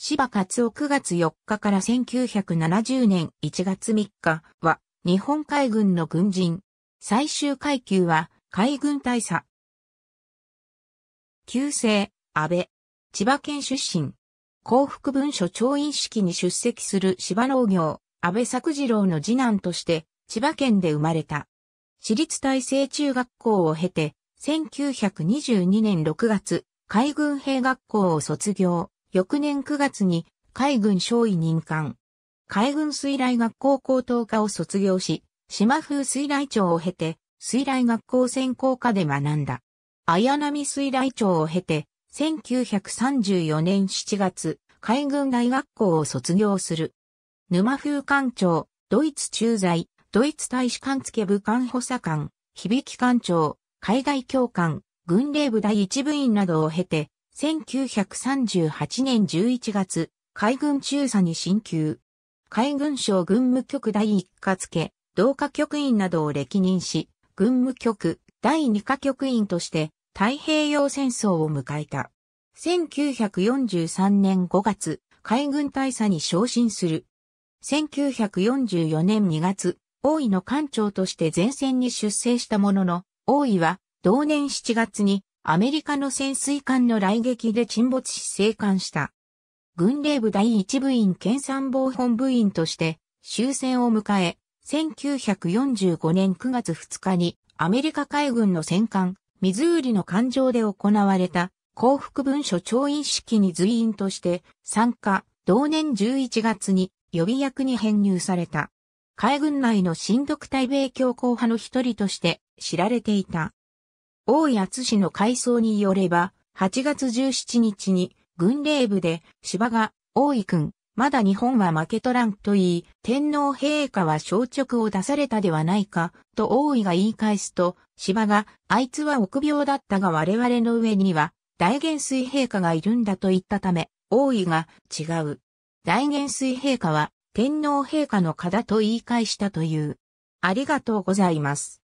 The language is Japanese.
芝勝夫9月4日から1970年1月3日は日本海軍の軍人。最終階級は海軍大佐。旧姓、安倍。千葉県出身。幸福文書調印式に出席する芝農業、安倍作次郎の次男として、千葉県で生まれた。私立大成中学校を経て、1922年6月、海軍兵学校を卒業。翌年9月に海軍少尉任官。海軍水雷学校高等科を卒業し、島風水雷庁を経て、水雷学校専攻科で学んだ。綾波水雷庁を経て、1934年7月、海軍大学校を卒業する。沼風艦長、ドイツ駐在、ドイツ大使館付部官補佐官、響艦長、海外教官、軍令部第一部員などを経て、1938年11月、海軍中佐に進級。海軍省軍務局第1課付、同課局員などを歴任し、軍務局第2課局員として太平洋戦争を迎えた。1943年5月、海軍大佐に昇進する。1944年2月、大井の艦長として前線に出征したものの、大井は同年7月にアメリカの潜水艦の来撃で沈没し生還した。軍令部第一部員県参謀本部員として終戦を迎え、1945年9月2日にアメリカ海軍の戦艦、ミズーリの艦上で行われた幸福文書調印式に随員として参加、同年11月に予備役に編入された。海軍内の新独体米強硬派の一人として知られていた。大谷敦氏の回想によれば、8月17日に軍令部で芝が大井君、まだ日本は負けとらんと言い、天皇陛下は消直を出されたではないか、と大井が言い返すと、芝が、あいつは臆病だったが我々の上には、大元帥陛下がいるんだと言ったため、大井が、違う。大元帥陛下は、天皇陛下のだと言い返したという。ありがとうございます。